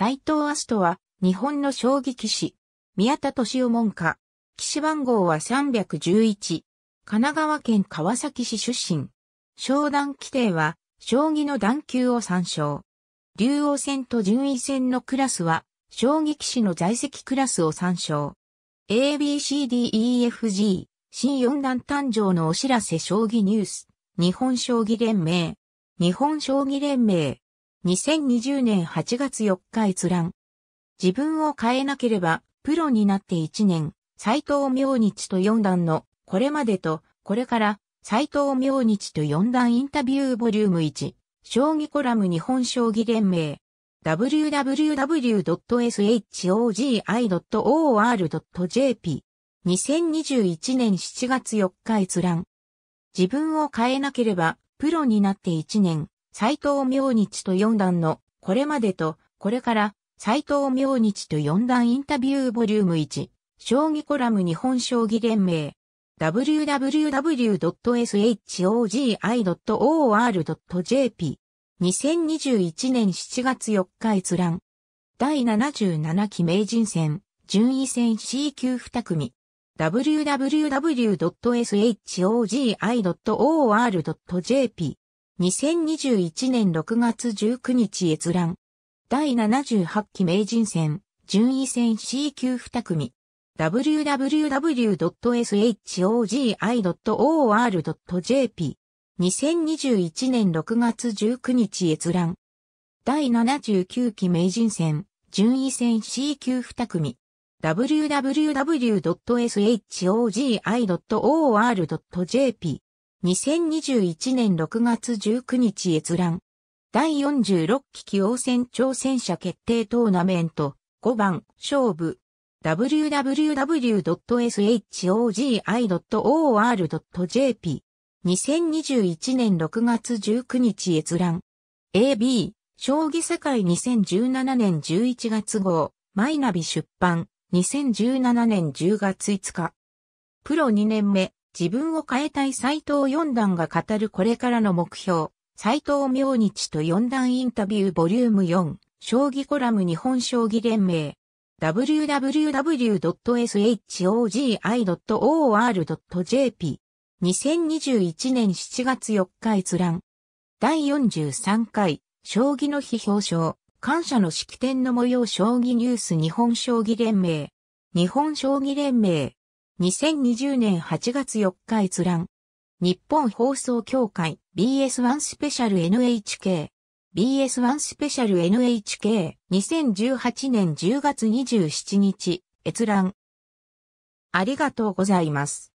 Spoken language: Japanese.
斎藤アストは、日本の将棋騎士。宮田敏夫門下。騎士番号は311。神奈川県川崎市出身。商談規定は、将棋の段級を参照。竜王戦と順位戦のクラスは、将棋騎士の在籍クラスを参照。ABCDEFG、新四段誕生のお知らせ将棋ニュース、日本将棋連盟。日本将棋連盟、2020年8月4日閲覧。自分を変えなければ、プロになって1年、斎藤明日と4段の、これまでと、これから、斎藤明日と4段インタビューボリューム1、将棋コラム日本将棋連盟。www.shogi.or.jp 2021年7月4日閲覧。自分を変えなければ、プロになって1年、斎藤明日と四段の、これまでと、これから、斎藤明日と四段インタビューボリューム1、将棋コラム日本将棋連盟、www.shogi.or.jp、2021年7月4日閲覧、第77期名人戦、順位戦 C 級2組、www.shogi.or.jp 2021年6月19日閲覧。第78期名人戦、順位戦 C 級2組。www.shogi.or.jp。2021年6月19日閲覧。第79期名人戦、順位戦 C 級2組。www.shogi.or.jp 2021年6月19日閲覧。第46期棋王戦挑戦者決定トーナメント5番勝負 www.shogi.or.jp 2021年6月19日閲覧 AB 将棋世界2017年11月号マイナビ出版2017年10月5日プロ2年目自分を変えたい斎藤四段が語るこれからの目標、斎藤明日と四段インタビューボリューム4、将棋コラム日本将棋連盟、www.shogi.or.jp、2021年7月4日閲覧、第43回、将棋の日表彰、感謝の式典の模様将棋ニュース日本将棋連盟、日本将棋連盟、2020年8月4日閲覧。日本放送協会 BS1 スペシャル NHK。BS1 スペシャル NHK。2018年10月27日。閲覧。ありがとうございます。